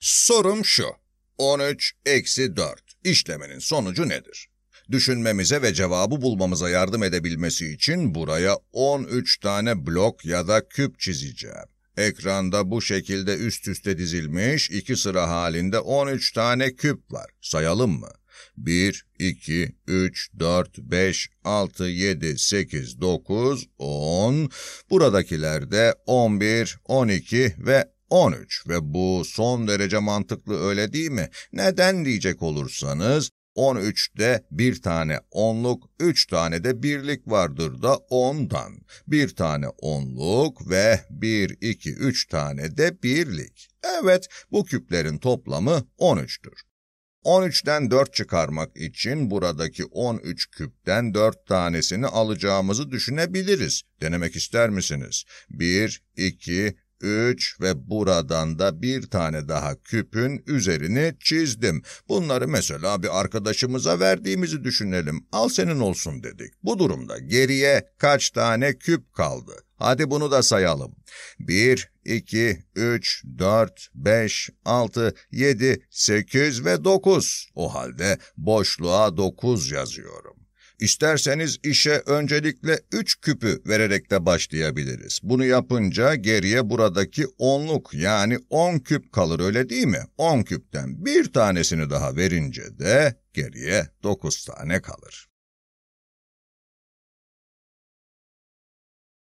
Sorum şu. 13 eksi 4 işleminin sonucu nedir? Düşünmemize ve cevabı bulmamıza yardım edebilmesi için buraya 13 tane blok ya da küp çizeceğim. Ekranda bu şekilde üst üste dizilmiş iki sıra halinde 13 tane küp var. Sayalım mı? 1, 2, 3, 4, 5, 6, 7, 8, 9, 10. Buradakiler de 11, 12 ve 13 ve bu son derece mantıklı öyle değil mi? Neden diyecek olursanız 13'te bir tane onluk, 3 tane de birlik vardır da ondan. Bir tane onluk ve 1, 2, 3 tane de birlik. Evet, bu küplerin toplamı 13'tür. 13'ten 4 çıkarmak için buradaki 13 küpten 4 tanesini alacağımızı düşünebiliriz. Denemek ister misiniz? 1, 2, 3 ve buradan da bir tane daha küpün üzerini çizdim. Bunları mesela bir arkadaşımıza verdiğimizi düşünelim. Al senin olsun dedik. Bu durumda geriye kaç tane küp kaldı? Hadi bunu da sayalım. 1, 2, 3, 4, 5, 6, 7, 8 ve 9. O halde boşluğa 9 yazıyorum. İsterseniz işe öncelikle 3 küpü vererek de başlayabiliriz. Bunu yapınca geriye buradaki onluk yani 10 on küp kalır öyle değil mi? 10 küpten bir tanesini daha verince de geriye 9 tane kalır.